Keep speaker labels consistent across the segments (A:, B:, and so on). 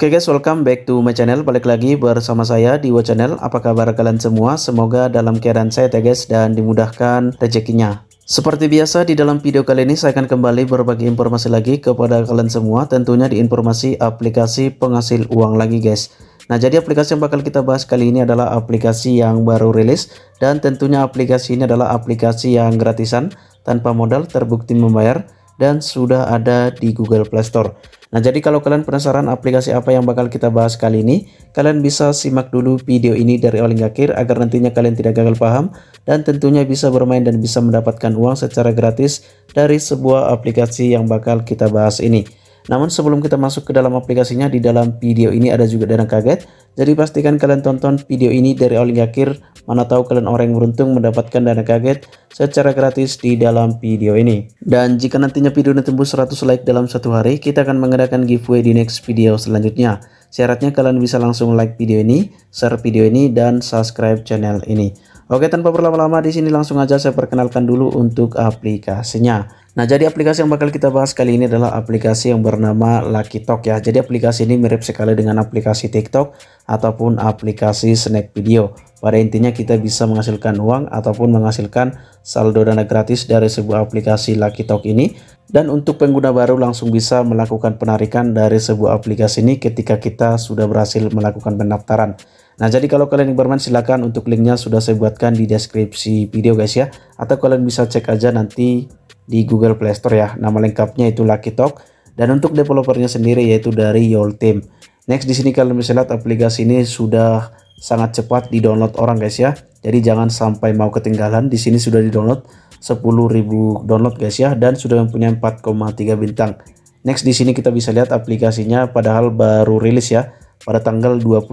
A: Oke okay guys, welcome back to my channel. Balik lagi bersama saya di Wo Channel. Apa kabar kalian semua? Semoga dalam keadaan sehat ya guys dan dimudahkan rezekinya. Seperti biasa di dalam video kali ini saya akan kembali berbagi informasi lagi kepada kalian semua tentunya di informasi aplikasi penghasil uang lagi guys. Nah jadi aplikasi yang bakal kita bahas kali ini adalah aplikasi yang baru rilis dan tentunya aplikasi ini adalah aplikasi yang gratisan tanpa modal terbukti membayar dan sudah ada di Google Play Store. Nah, jadi kalau kalian penasaran aplikasi apa yang bakal kita bahas kali ini, kalian bisa simak dulu video ini dari awal hingga akhir agar nantinya kalian tidak gagal paham dan tentunya bisa bermain dan bisa mendapatkan uang secara gratis dari sebuah aplikasi yang bakal kita bahas ini. Namun sebelum kita masuk ke dalam aplikasinya, di dalam video ini ada juga dana kaget. Jadi pastikan kalian tonton video ini dari awal hingga akhir Mana tahu kalian orang yang beruntung mendapatkan dana kaget secara gratis di dalam video ini. Dan jika nantinya video ini tembus 100 like dalam satu hari, kita akan mengadakan giveaway di next video selanjutnya. Syaratnya kalian bisa langsung like video ini, share video ini, dan subscribe channel ini. Oke, tanpa berlama-lama di sini langsung aja saya perkenalkan dulu untuk aplikasinya. Nah, jadi aplikasi yang bakal kita bahas kali ini adalah aplikasi yang bernama Lucky Talk ya. Jadi aplikasi ini mirip sekali dengan aplikasi TikTok ataupun aplikasi Snack Video. Pada intinya kita bisa menghasilkan uang ataupun menghasilkan saldo dana gratis dari sebuah aplikasi Lucky Talk ini. Dan untuk pengguna baru langsung bisa melakukan penarikan dari sebuah aplikasi ini ketika kita sudah berhasil melakukan pendaftaran. Nah, jadi kalau kalian yang bermain silahkan untuk linknya sudah saya buatkan di deskripsi video guys ya. Atau kalian bisa cek aja nanti di Google Play Store ya. Nama lengkapnya itu Lucky Talk. Dan untuk developernya sendiri yaitu dari Yol Team. Next di sini kalian bisa lihat aplikasi ini sudah sangat cepat di-download orang guys ya. Jadi jangan sampai mau ketinggalan. Di sini sudah di-download 10.000 download guys ya dan sudah mempunyai 4,3 bintang. Next di sini kita bisa lihat aplikasinya padahal baru rilis ya pada tanggal 28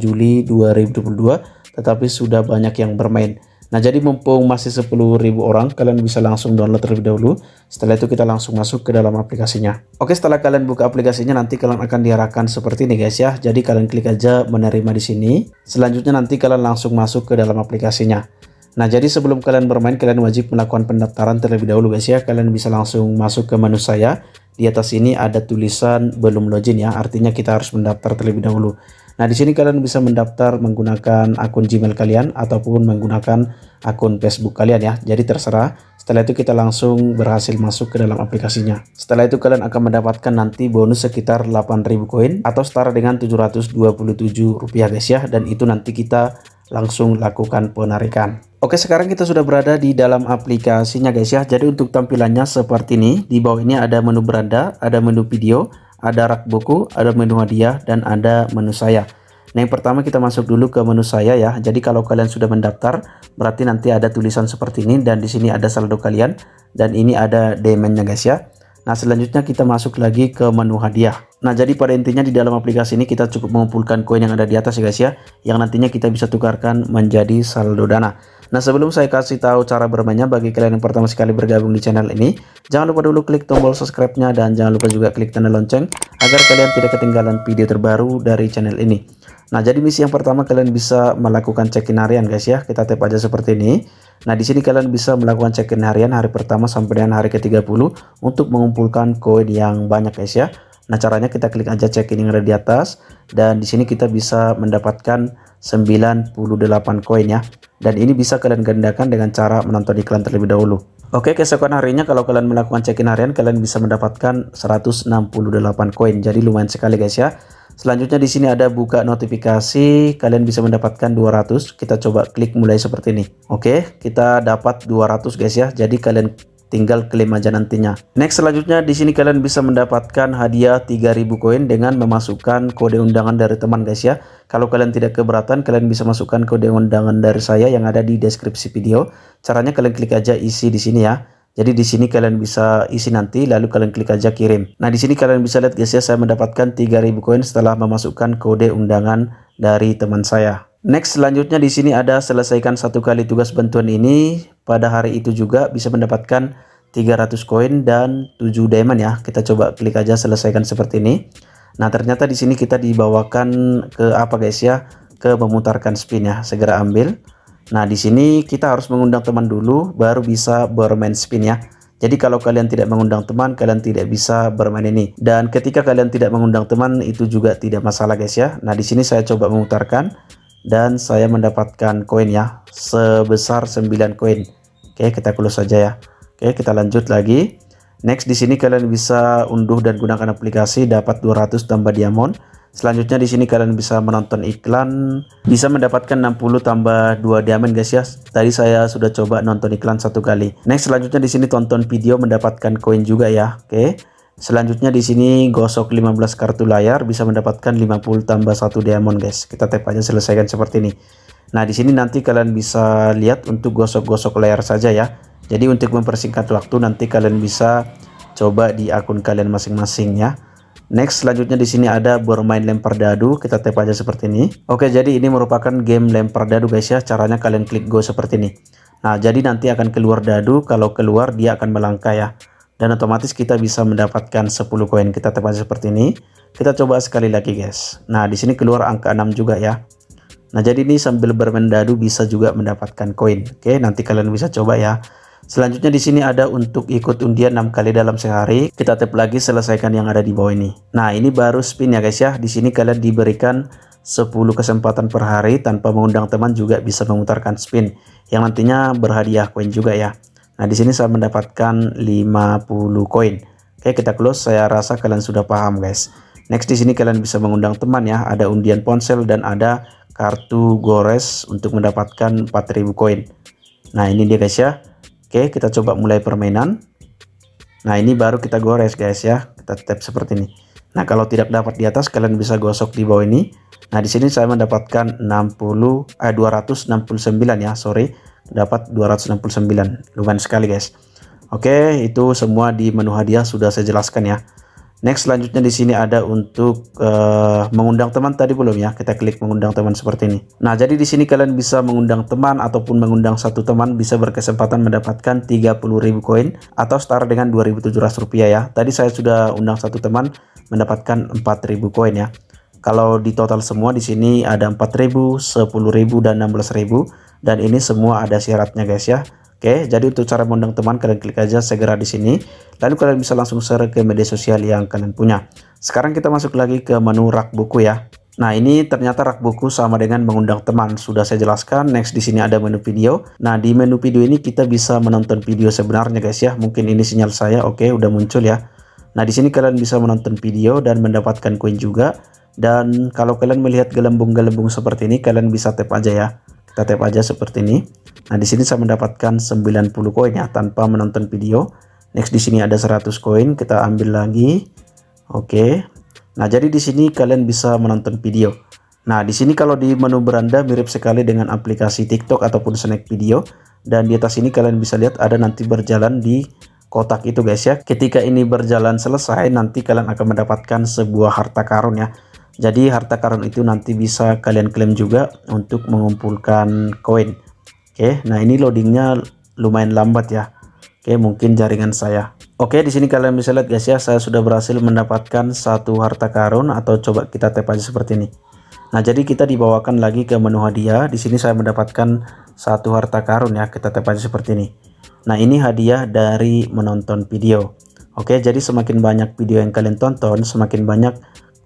A: Juli 2022 tetapi sudah banyak yang bermain. Nah, jadi mumpung masih 10.000 orang, kalian bisa langsung download terlebih dahulu. Setelah itu kita langsung masuk ke dalam aplikasinya. Oke, setelah kalian buka aplikasinya, nanti kalian akan diarahkan seperti ini guys ya. Jadi kalian klik aja menerima di sini. Selanjutnya nanti kalian langsung masuk ke dalam aplikasinya. Nah, jadi sebelum kalian bermain, kalian wajib melakukan pendaftaran terlebih dahulu guys ya. Kalian bisa langsung masuk ke menu saya di atas ini ada tulisan belum login ya artinya kita harus mendaftar terlebih dahulu nah di sini kalian bisa mendaftar menggunakan akun Gmail kalian ataupun menggunakan akun Facebook kalian ya jadi terserah setelah itu kita langsung berhasil masuk ke dalam aplikasinya setelah itu kalian akan mendapatkan nanti bonus sekitar 8000 koin atau setara dengan 727 rupiah guys ya dan itu nanti kita langsung lakukan penarikan Oke sekarang kita sudah berada di dalam aplikasinya guys ya Jadi untuk tampilannya seperti ini Di bawah ini ada menu beranda, ada menu video, ada rak buku, ada menu hadiah, dan ada menu saya Nah yang pertama kita masuk dulu ke menu saya ya Jadi kalau kalian sudah mendaftar berarti nanti ada tulisan seperti ini Dan di sini ada saldo kalian Dan ini ada diamondnya guys ya Nah selanjutnya kita masuk lagi ke menu hadiah Nah, jadi pada intinya di dalam aplikasi ini kita cukup mengumpulkan koin yang ada di atas ya guys ya, yang nantinya kita bisa tukarkan menjadi saldo dana. Nah, sebelum saya kasih tahu cara bermainnya bagi kalian yang pertama sekali bergabung di channel ini, jangan lupa dulu klik tombol subscribe-nya dan jangan lupa juga klik tanda lonceng agar kalian tidak ketinggalan video terbaru dari channel ini. Nah, jadi misi yang pertama kalian bisa melakukan check-in harian guys ya. Kita tap aja seperti ini. Nah, di sini kalian bisa melakukan check-in harian hari pertama sampai dengan hari ke-30 untuk mengumpulkan koin yang banyak guys ya. Nah, caranya kita klik aja checking yang ada di atas dan di sini kita bisa mendapatkan 98 koin ya. Dan ini bisa kalian gandakan dengan cara menonton iklan terlebih dahulu. Oke, keesokan harinya kalau kalian melakukan check-in harian kalian bisa mendapatkan 168 koin. Jadi lumayan sekali guys ya. Selanjutnya di sini ada buka notifikasi, kalian bisa mendapatkan 200. Kita coba klik mulai seperti ini. Oke, kita dapat 200 guys ya. Jadi kalian tinggal klaim aja nantinya. Next selanjutnya di sini kalian bisa mendapatkan hadiah 3000 koin dengan memasukkan kode undangan dari teman guys ya. Kalau kalian tidak keberatan kalian bisa masukkan kode undangan dari saya yang ada di deskripsi video. Caranya kalian klik aja isi di sini ya. Jadi di sini kalian bisa isi nanti lalu kalian klik aja kirim. Nah, di sini kalian bisa lihat guys ya saya mendapatkan 3000 koin setelah memasukkan kode undangan dari teman saya. Next selanjutnya di sini ada selesaikan satu kali tugas bantuan ini pada hari itu juga bisa mendapatkan 300 koin dan 7 diamond ya. Kita coba klik aja selesaikan seperti ini. Nah, ternyata di sini kita dibawakan ke apa guys ya? Ke memutarkan spin ya. Segera ambil. Nah, di sini kita harus mengundang teman dulu baru bisa bermain spin ya. Jadi kalau kalian tidak mengundang teman, kalian tidak bisa bermain ini. Dan ketika kalian tidak mengundang teman, itu juga tidak masalah guys ya. Nah, di sini saya coba memutarkan dan saya mendapatkan koin ya sebesar 9 koin oke kita close saja ya oke kita lanjut lagi next di sini kalian bisa unduh dan gunakan aplikasi dapat 200 tambah diamond Selanjutnya di sini kalian bisa menonton iklan, bisa mendapatkan 60 tambah 2 diamond guys ya. Tadi saya sudah coba nonton iklan satu kali. Next selanjutnya di sini tonton video mendapatkan koin juga ya. Oke. Okay. Selanjutnya di sini gosok 15 kartu layar bisa mendapatkan 50 tambah 1 diamond guys. Kita tap aja selesaikan seperti ini. Nah, di sini nanti kalian bisa lihat untuk gosok-gosok layar saja ya. Jadi untuk mempersingkat waktu nanti kalian bisa coba di akun kalian masing-masing ya. Next selanjutnya di sini ada bermain lempar dadu. Kita tap aja seperti ini. Oke, jadi ini merupakan game lempar dadu guys ya. Caranya kalian klik go seperti ini. Nah, jadi nanti akan keluar dadu. Kalau keluar dia akan melangkah ya dan otomatis kita bisa mendapatkan 10 koin kita tepat seperti ini kita coba sekali lagi guys nah di sini keluar angka 6 juga ya nah jadi ini sambil bermain dadu bisa juga mendapatkan koin oke nanti kalian bisa coba ya selanjutnya di sini ada untuk ikut undian 6 kali dalam sehari kita tap lagi selesaikan yang ada di bawah ini nah ini baru spin ya guys ya di sini kalian diberikan 10 kesempatan per hari tanpa mengundang teman juga bisa memutarkan spin yang nantinya berhadiah koin juga ya Nah, di sini saya mendapatkan 50 koin. Oke, kita close. Saya rasa kalian sudah paham, guys. Next di sini kalian bisa mengundang teman ya. Ada undian ponsel dan ada kartu gores untuk mendapatkan 4000 koin. Nah, ini dia guys ya. Oke, kita coba mulai permainan. Nah, ini baru kita gores guys ya. Kita tap seperti ini. Nah, kalau tidak dapat di atas kalian bisa gosok di bawah ini. Nah, di sini saya mendapatkan 60 eh 269 ya, sorry dapat 269 lumayan sekali guys Oke itu semua di menu hadiah sudah saya jelaskan ya next selanjutnya di sini ada untuk uh, mengundang teman tadi belum ya kita klik mengundang teman seperti ini nah jadi di sini kalian bisa mengundang teman ataupun mengundang satu teman bisa berkesempatan mendapatkan 30.000 koin atau setara dengan 2.700 rupiah ya tadi saya sudah undang satu teman mendapatkan 4.000 koin ya kalau di total semua di sini ada 4000, 10000 dan 16000 dan ini semua ada syaratnya guys ya. Oke, jadi untuk cara mengundang teman kalian klik aja segera di sini. Lalu kalian bisa langsung share ke media sosial yang kalian punya. Sekarang kita masuk lagi ke menu rak buku ya. Nah, ini ternyata rak buku sama dengan mengundang teman. Sudah saya jelaskan, next di sini ada menu video. Nah, di menu video ini kita bisa menonton video sebenarnya guys ya. Mungkin ini sinyal saya, oke, udah muncul ya. Nah, di sini kalian bisa menonton video dan mendapatkan koin juga dan kalau kalian melihat gelembung-gelembung seperti ini kalian bisa tap aja ya kita tap aja seperti ini nah di sini saya mendapatkan 90 koin ya tanpa menonton video next di sini ada 100 koin kita ambil lagi oke okay. nah jadi di sini kalian bisa menonton video nah di sini kalau di menu beranda mirip sekali dengan aplikasi TikTok ataupun Snack Video dan di atas ini kalian bisa lihat ada nanti berjalan di kotak itu guys ya ketika ini berjalan selesai nanti kalian akan mendapatkan sebuah harta karun ya jadi harta karun itu nanti bisa kalian klaim juga untuk mengumpulkan koin. Oke, nah ini loadingnya lumayan lambat ya. Oke, mungkin jaringan saya. Oke, di sini kalian bisa lihat guys ya, saya sudah berhasil mendapatkan satu harta karun atau coba kita tap aja seperti ini. Nah, jadi kita dibawakan lagi ke menu hadiah. Di sini saya mendapatkan satu harta karun ya. Kita tap aja seperti ini. Nah, ini hadiah dari menonton video. Oke, jadi semakin banyak video yang kalian tonton, semakin banyak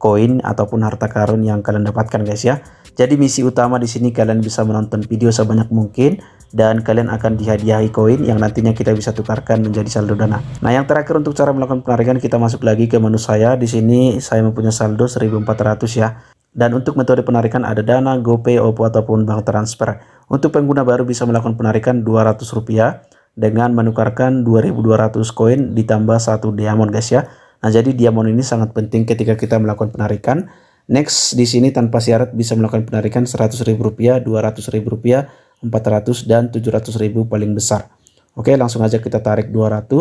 A: koin ataupun harta karun yang kalian dapatkan guys ya. Jadi misi utama di sini kalian bisa menonton video sebanyak mungkin dan kalian akan dihadiahi koin yang nantinya kita bisa tukarkan menjadi saldo dana. Nah, yang terakhir untuk cara melakukan penarikan kita masuk lagi ke menu saya. Di sini saya mempunyai saldo 1400 ya. Dan untuk metode penarikan ada Dana, GoPay, OPPO ataupun bank transfer. Untuk pengguna baru bisa melakukan penarikan Rp200 dengan menukarkan 2200 koin ditambah 1 diamond guys ya. Nah, jadi diamond ini sangat penting ketika kita melakukan penarikan. Next, di sini tanpa syarat bisa melakukan penarikan Rp100.000, Rp200.000, Rp400, dan Rp700.000 paling besar. Oke, langsung aja kita tarik 200.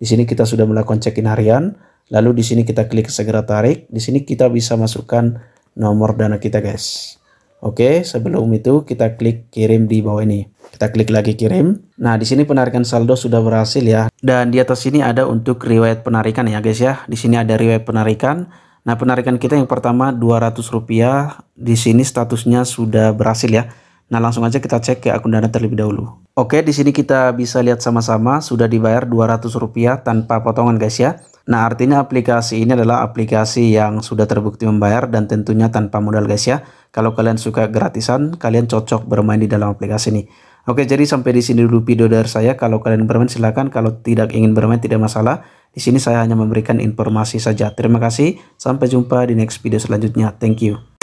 A: Di sini kita sudah melakukan check-in harian. Lalu di sini kita klik segera tarik. Di sini kita bisa masukkan nomor dana kita, guys. Oke, sebelum itu kita klik kirim di bawah ini. Kita klik lagi kirim. Nah, di sini penarikan saldo sudah berhasil ya. Dan di atas sini ada untuk riwayat penarikan ya guys ya. Di sini ada riwayat penarikan. Nah, penarikan kita yang pertama Rp200. Di sini statusnya sudah berhasil ya. Nah, langsung aja kita cek ke akun Dana terlebih dahulu. Oke, di sini kita bisa lihat sama-sama sudah dibayar Rp200 tanpa potongan guys ya. Nah, artinya aplikasi ini adalah aplikasi yang sudah terbukti membayar dan tentunya tanpa modal guys ya. Kalau kalian suka gratisan, kalian cocok bermain di dalam aplikasi ini. Oke, jadi sampai di sini dulu video dari saya. Kalau kalian bermain silahkan, kalau tidak ingin bermain tidak masalah. Di sini saya hanya memberikan informasi saja. Terima kasih. Sampai jumpa di next video selanjutnya. Thank you.